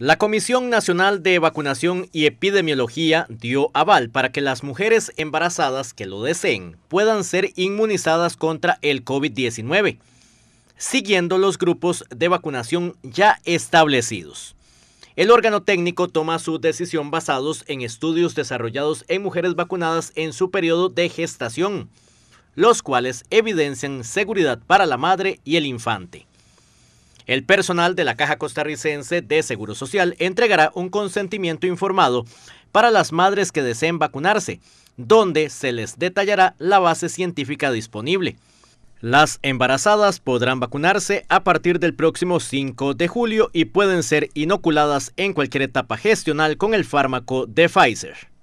La Comisión Nacional de Vacunación y Epidemiología dio aval para que las mujeres embarazadas que lo deseen puedan ser inmunizadas contra el COVID-19, siguiendo los grupos de vacunación ya establecidos. El órgano técnico toma su decisión basados en estudios desarrollados en mujeres vacunadas en su periodo de gestación, los cuales evidencian seguridad para la madre y el infante. El personal de la Caja Costarricense de Seguro Social entregará un consentimiento informado para las madres que deseen vacunarse, donde se les detallará la base científica disponible. Las embarazadas podrán vacunarse a partir del próximo 5 de julio y pueden ser inoculadas en cualquier etapa gestional con el fármaco de Pfizer.